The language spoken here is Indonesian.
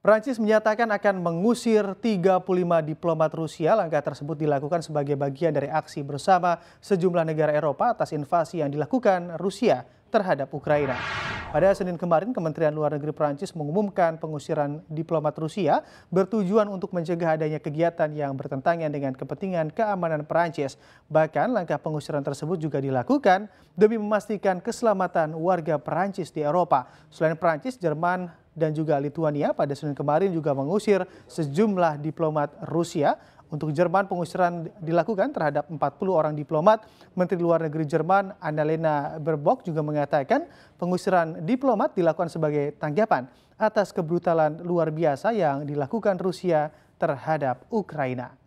Prancis menyatakan akan mengusir 35 diplomat Rusia. Langkah tersebut dilakukan sebagai bagian dari aksi bersama sejumlah negara Eropa atas invasi yang dilakukan Rusia terhadap Ukraina. Pada Senin kemarin, Kementerian Luar Negeri Perancis mengumumkan pengusiran diplomat Rusia bertujuan untuk mencegah adanya kegiatan yang bertentangan dengan kepentingan keamanan Perancis. Bahkan langkah pengusiran tersebut juga dilakukan demi memastikan keselamatan warga Perancis di Eropa. Selain Perancis, Jerman dan juga Lituania pada Senin kemarin juga mengusir sejumlah diplomat Rusia untuk Jerman, pengusiran dilakukan terhadap 40 orang diplomat. Menteri Luar Negeri Jerman, Annalena Baerbock juga mengatakan pengusiran diplomat dilakukan sebagai tanggapan atas kebrutalan luar biasa yang dilakukan Rusia terhadap Ukraina.